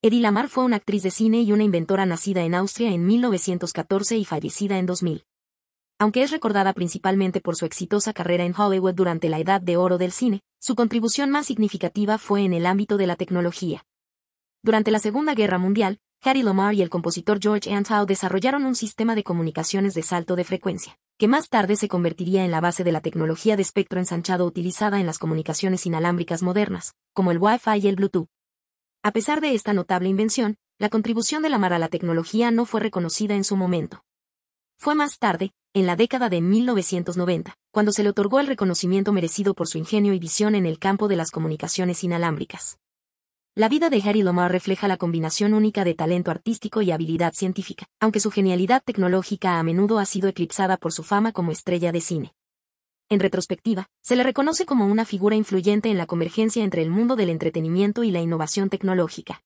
Eddie Lamar fue una actriz de cine y una inventora nacida en Austria en 1914 y fallecida en 2000. Aunque es recordada principalmente por su exitosa carrera en Hollywood durante la Edad de Oro del cine, su contribución más significativa fue en el ámbito de la tecnología. Durante la Segunda Guerra Mundial, Harry Lamar y el compositor George Antow desarrollaron un sistema de comunicaciones de salto de frecuencia, que más tarde se convertiría en la base de la tecnología de espectro ensanchado utilizada en las comunicaciones inalámbricas modernas, como el Wi-Fi y el Bluetooth. A pesar de esta notable invención, la contribución de Lamar a la tecnología no fue reconocida en su momento. Fue más tarde, en la década de 1990, cuando se le otorgó el reconocimiento merecido por su ingenio y visión en el campo de las comunicaciones inalámbricas. La vida de Harry Lamar refleja la combinación única de talento artístico y habilidad científica, aunque su genialidad tecnológica a menudo ha sido eclipsada por su fama como estrella de cine en retrospectiva, se le reconoce como una figura influyente en la convergencia entre el mundo del entretenimiento y la innovación tecnológica.